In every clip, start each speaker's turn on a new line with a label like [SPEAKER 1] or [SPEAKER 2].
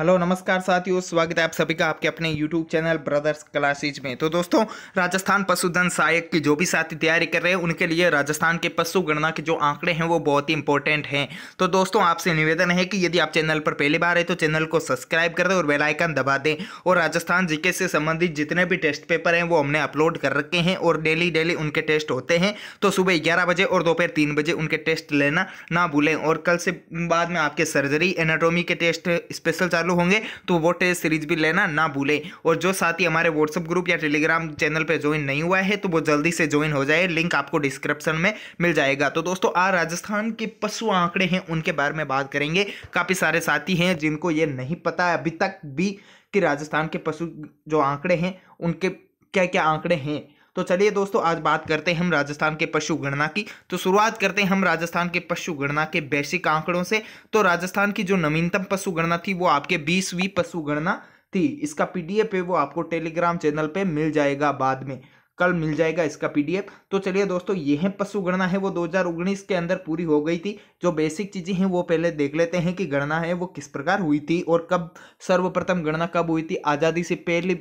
[SPEAKER 1] hello नमस्कार साथियों स्वागत है आप सभी का आपके अपने यूट्यूब चैनल ब्रदर्स क्लासेज में तो दोस्तों राजस्थान पशुधन सहायक की जो भी साथी तैयारी कर रहे हैं उनके लिए राजस्थान के पशु गणना के जो आंकड़े हैं वो बहुत ही इंपॉर्टेंट हैं तो दोस्तों आपसे निवेदन है कि यदि आप चैनल पर पहली बार है तो चैनल को सब्सक्राइब कर दें और बेलाइकन दबा दें और राजस्थान जीके से संबंधित जितने भी टेस्ट पेपर हैं वो हमने अपलोड कर रखे हैं और डेली डेली उनके टेस्ट होते हैं तो सुबह ग्यारह बजे और दोपहर तीन बजे उनके टेस्ट लेना ना भूलें और कल से बाद में आपके सर्जरी एनाटोमी के टेस्ट स्पेशल चालू चालू होंगे तो वो टेस्ट सीरीज भी लेना ना भूलें और जो साथी हमारे व्हाट्सअप ग्रुप या टेलीग्राम चैनल पर ज्वाइन नहीं हुआ है तो वो जल्दी से ज्वाइन हो जाए लिंक आपको डिस्क्रिप्शन में मिल जाएगा तो दोस्तों आज राजस्थान के पशु आंकड़े हैं उनके बारे में बात करेंगे काफ़ी सारे साथी हैं जिनको ये नहीं पता अभी तक भी कि राजस्थान के पशु जो आंकड़े हैं उनके क्या क्या आंकड़े हैं तो चलिए दोस्तों आज बात करते हैं हम राजस्थान के पशु गणना की तो शुरुआत करते हैं हम राजस्थान के पशु गणना के बेसिक आंकड़ों से तो राजस्थान की जो नवीनतम पशु गणना थी वो आपके बीसवीं पशु गणना थी इसका पीडीएफ है वो आपको टेलीग्राम चैनल पर मिल जाएगा बाद में कल मिल जाएगा इसका पीडीएफ तो चलिए दोस्तों यह पशु गणना है वो 2019 के अंदर पूरी हो गई थी जो बेसिक चीज़ें हैं वो पहले देख लेते हैं कि गणना है वो किस प्रकार हुई थी और कब सर्वप्रथम गणना कब हुई थी आज़ादी से पहले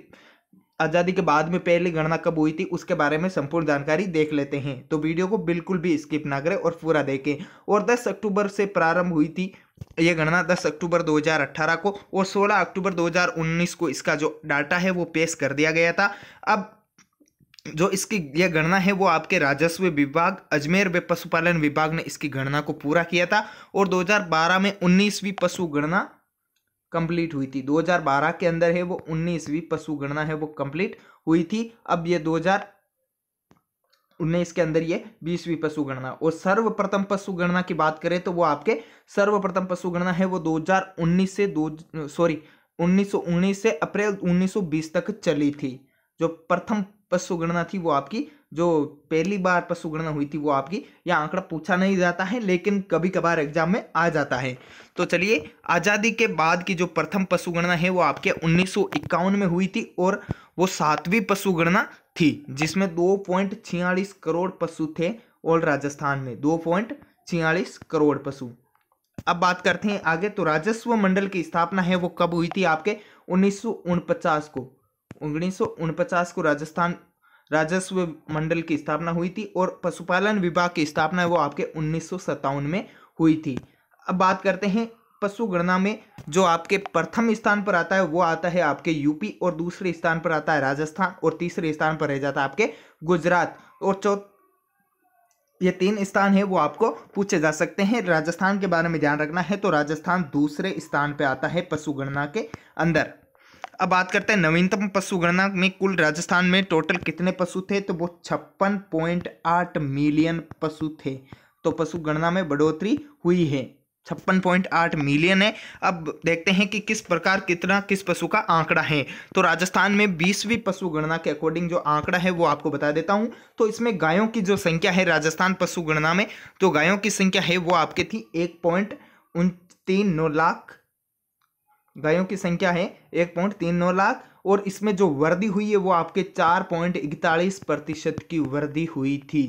[SPEAKER 1] आज़ादी के बाद में पहली गणना कब हुई थी उसके बारे में संपूर्ण जानकारी देख लेते हैं तो वीडियो को बिल्कुल भी स्किप ना करें और पूरा देखें और 10 अक्टूबर से प्रारंभ हुई थी यह गणना 10 अक्टूबर 2018 को और 16 अक्टूबर 2019 को इसका जो डाटा है वो पेश कर दिया गया था अब जो इसकी यह गणना है वो आपके राजस्व विभाग अजमेर व पशुपालन विभाग ने इसकी गणना को पूरा किया था और 2012 में 19वीं पशु गणना कंप्लीट हुई थी 2012 के अंदर है वो 19वीं पशु गणना है वो कंप्लीट हुई थी अब ये 2019 के अंदर ये 20वीं पशु गणना और सर्वप्रथम पशु गणना की बात करें तो वो आपके सर्वप्रथम पशु गणना है वो 2019 से दो सॉरी 1919 से अप्रैल 1920 तक चली थी जो प्रथम पशु गणना थी वो आपकी जो पहली बार पशु गणना हुई थी वो आपकी यह आंकड़ा पूछा नहीं जाता है लेकिन कभी कभार एग्जाम में आ जाता है तो चलिए आज़ादी के बाद की जो प्रथम पशु गणना है वो आपके उन्नीस में हुई थी और वो सातवीं पशु गणना थी जिसमें दो पॉइंट छियालीस करोड़ पशु थे और राजस्थान में दो पॉइंट छियालीस करोड़ पशु अब बात करते हैं आगे तो राजस्व मंडल की स्थापना है वो कब हुई थी आपके उन्नीस को उन्नीस को राजस्थान राजस्व मंडल की स्थापना हुई थी और पशुपालन विभाग की स्थापना वो आपके उन्नीस में हुई थी अब बात करते हैं पशु गणना में जो आपके प्रथम स्थान पर आता है वो आता है आपके यूपी और दूसरे स्थान पर आता है राजस्थान और तीसरे स्थान पर रह जाता है आपके गुजरात और चौथ ये तीन स्थान है वो आपको पूछे जा सकते हैं राजस्थान के बारे में ध्यान रखना है तो राजस्थान दूसरे स्थान पे आता है पशु गणना के अंदर अब बात करते हैं नवीनतम पशु गणना में कुल राजस्थान में टोटल कितने पशु थे तो वो छप्पन पॉइंट आठ मिलियन पशु थे तो पशु गणना में बढ़ोतरी हुई है छप्पन पॉइंट आठ मिलियन है अब देखते हैं कि किस प्रकार कितना किस पशु का आंकड़ा है तो राजस्थान में बीसवीं पशु गणना के अकॉर्डिंग जो आंकड़ा है वो आपको बता देता हूं तो इसमें गायों की जो संख्या है राजस्थान पशु गणना में तो गायों की संख्या है वो आपके थी एक पॉइंट उन तीन नौ लाख गायों की संख्या है एक पॉइंट तीन नौ लाख और इसमें जो वृद्धि हुई है वो आपके चार पॉइंट इकतालीस प्रतिशत की वृद्धि हुई थी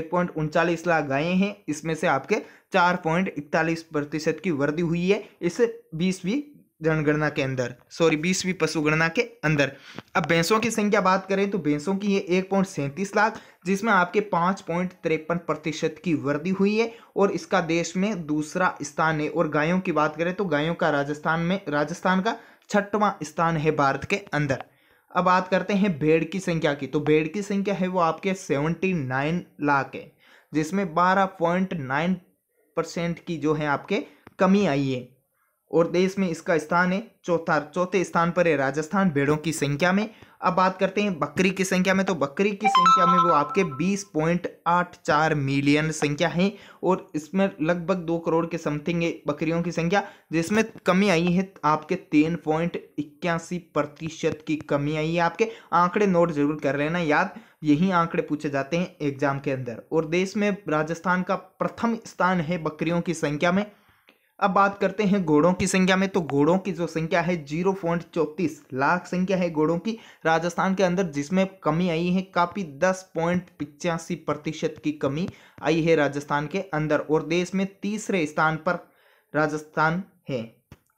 [SPEAKER 1] एक पॉइंट उनचालीस लाख गायें हैं इसमें से आपके चार पॉइंट इकतालीस प्रतिशत की वृद्धि हुई है इस बीसवीं जनगणना के अंदर सॉरी बीसवीं पशुगणना के अंदर अब भैंसों की संख्या बात करें तो भैंसों की है एक पॉइंट सैंतीस लाख जिसमें आपके पाँच पॉइंट तिरपन प्रतिशत की वृद्धि हुई है और इसका देश में दूसरा स्थान है और गायों की बात करें तो गायों का राजस्थान में राजस्थान का छठवां स्थान है भारत के अंदर अब बात करते हैं भेड़ की संख्या की तो भेड़ की संख्या है वो आपके सेवेंटी नाइन लाख है जिसमें बारह पॉइंट नाइन परसेंट की जो है आपके कमी आई है और देश में इसका स्थान है चौथा चौथे स्थान पर है राजस्थान भेड़ों की संख्या में अब बात करते हैं बकरी की संख्या में तो बकरी की संख्या में वो आपके 20.84 मिलियन संख्या है और इसमें लगभग दो करोड़ के समथिंग है बकरियों की संख्या जिसमें कमी आई है आपके तीन पॉइंट इक्यासी प्रतिशत की कमी आई है आपके आंकड़े नोट जरूर कर लेना याद यही आंकड़े पूछे जाते हैं एग्जाम के अंदर और देश में राजस्थान का प्रथम स्थान है बकरियों की संख्या में अब बात करते हैं घोड़ों की संख्या में तो घोड़ों की जो संख्या है जीरो पॉइंट चौंतीस लाख संख्या है घोड़ों की राजस्थान के अंदर जिसमें कमी आई है काफ़ी दस पॉइंट पिचासी प्रतिशत की कमी आई है राजस्थान के अंदर और देश में तीसरे स्थान पर राजस्थान है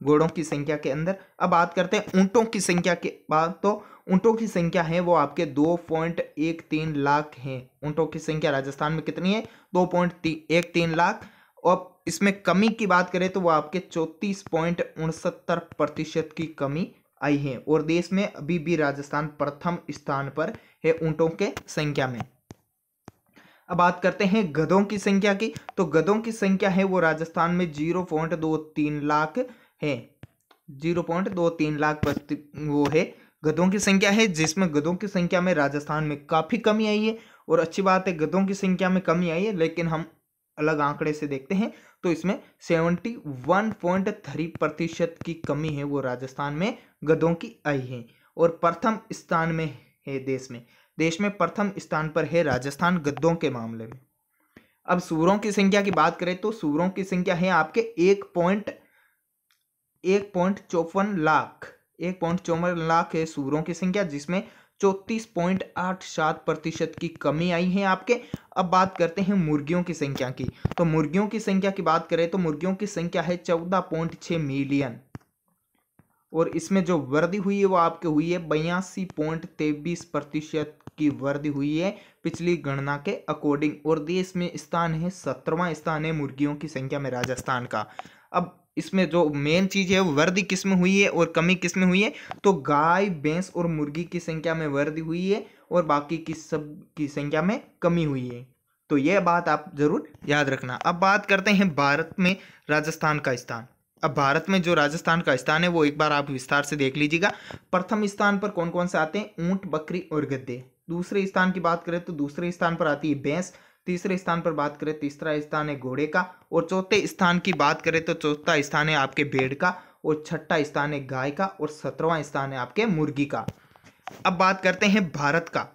[SPEAKER 1] घोड़ों की संख्या के अंदर अब बात करते हैं ऊँटों की संख्या के बाद तो ऊँटों की संख्या है वो आपके दो पॉइंट एक तीन लाख हैं ऊँटों की संख्या राजस्थान में कितनी है दो पॉइंट एक तीन लाख और इसमें कमी की बात करें तो वो आपके चौंतीस पॉइंट उनसत्तर प्रतिशत की कमी आई है और देश में अभी भी राजस्थान प्रथम स्थान पर है ऊँटों के संख्या में अब बात करते हैं गधों की संख्या की तो गधों की संख्या है वो राजस्थान में जीरो पॉइंट दो तीन लाख है जीरो पॉइंट दो तीन लाख वो है गधों की संख्या है जिसमें गधों की संख्या में राजस्थान में काफ़ी कमी आई है और अच्छी बात है गधों की संख्या में कमी आई है लेकिन हम अलग आंकड़े से देखते हैं तो इसमें सेवेंटी वन पॉइंट थ्री प्रतिशत की कमी है वो राजस्थान में गधों की आई है और प्रथम स्थान में है देश में देश में प्रथम स्थान पर है राजस्थान गद्दों के मामले में अब सूरों की संख्या की बात करें तो सूरों की संख्या है आपके एक पॉइंट एक पॉइंट चौवन लाख एक पॉइंट चौवन लाख है सूरों की संख्या जिसमें चौंतीस पॉइंट आठ सात प्रतिशत की कमी आई है आपके अब बात करते हैं मुर्गियों की संख्या की तो मुर्गियों की संख्या की बात करें तो मुर्गियों की संख्या है चौदह पॉइंट छः मिलियन और इसमें जो वृद्धि हुई है वो आपके हुई है बयासी पॉइंट तेईस प्रतिशत की वृद्धि हुई है पिछली गणना के अकॉर्डिंग और देश में स्थान है सत्रवा स्थान है मुर्गियों की संख्या में राजस्थान का अब इसमें जो मेन चीज़ है वृद्धि किस्म हुई है और कमी किस्म हुई है तो गाय भैंस और मुर्गी की संख्या में वृद्धि हुई है और बाकी की सब की संख्या में कमी हुई है तो यह बात आप ज़रूर याद रखना अब बात करते हैं भारत में राजस्थान का स्थान अब भारत में जो राजस्थान का स्थान है वो एक बार आप विस्तार से देख लीजिएगा प्रथम स्थान पर कौन कौन से आते हैं ऊंट बकरी और गद्दे दूसरे स्थान की बात करें तो दूसरे स्थान पर आती है भैंस तीसरे स्थान पर बात करें तीसरा स्थान है घोड़े का और चौथे स्थान की बात करें तो चौथा स्थान है आपके भेड़ का और छठा स्थान है गाय का और सत्रवा स्थान है आपके मुर्गी का अब बात करते हैं भारत का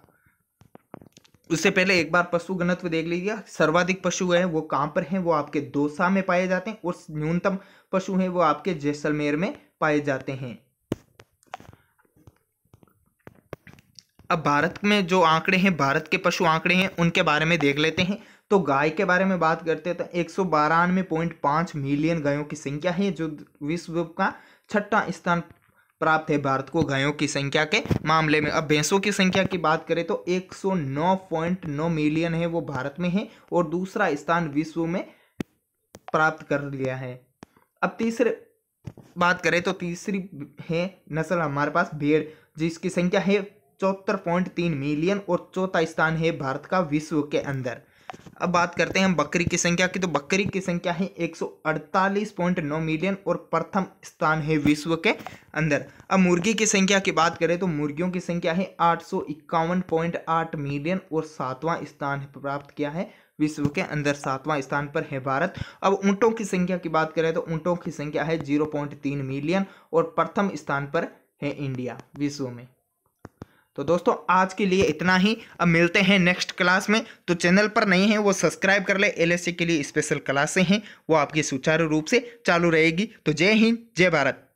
[SPEAKER 1] उससे पहले एक बार पशु गणत्व देख लीजिए सर्वाधिक पशु हैं वो कहाँ पर हैं वो आपके दोसा में पाए जाते हैं और न्यूनतम पशु हैं वो आपके जैसलमेर में पाए जाते हैं अब भारत में जो आंकड़े हैं भारत के पशु आंकड़े हैं उनके बारे में देख लेते हैं तो गाय के बारे में बात करते हैं तो एक सौ बारानवे पॉइंट पाँच मिलियन गायों की संख्या है जो विश्व का छठा स्थान प्राप्त है भारत को गायों की संख्या के मामले में अब भैंसों की संख्या की बात करें तो एक सौ नौ पॉइंट नौ मिलियन है वो भारत में है और दूसरा स्थान विश्व में प्राप्त कर लिया है अब तीसरे बात करें तो तीसरी है नस्ल हमारे पास भेड़ जिसकी संख्या है चौहत्तर पॉइंट तीन मिलियन और चौथा स्थान है भारत का विश्व के अंदर अब बात करते हैं हम बकरी की संख्या की तो बकरी की संख्या है एक सौ अड़तालीस पॉइंट नौ मिलियन और प्रथम स्थान है विश्व के अंदर अब मुर्गी की संख्या की बात करें तो मुर्गियों की संख्या है आठ सौ इक्यावन पॉइंट आठ मिलियन और सातवां स्थान प्राप्त किया है विश्व के अंदर सातवां स्थान पर है भारत अब ऊँटों की संख्या की बात करें तो ऊँटों की संख्या है जीरो मिलियन और प्रथम स्थान पर है इंडिया विश्व में तो दोस्तों आज के लिए इतना ही अब मिलते हैं नेक्स्ट क्लास में तो चैनल पर नहीं है वो सब्सक्राइब कर ले एलएससी के लिए स्पेशल क्लासें हैं वो आपकी सुचारू रूप से चालू रहेगी तो जय हिंद जय भारत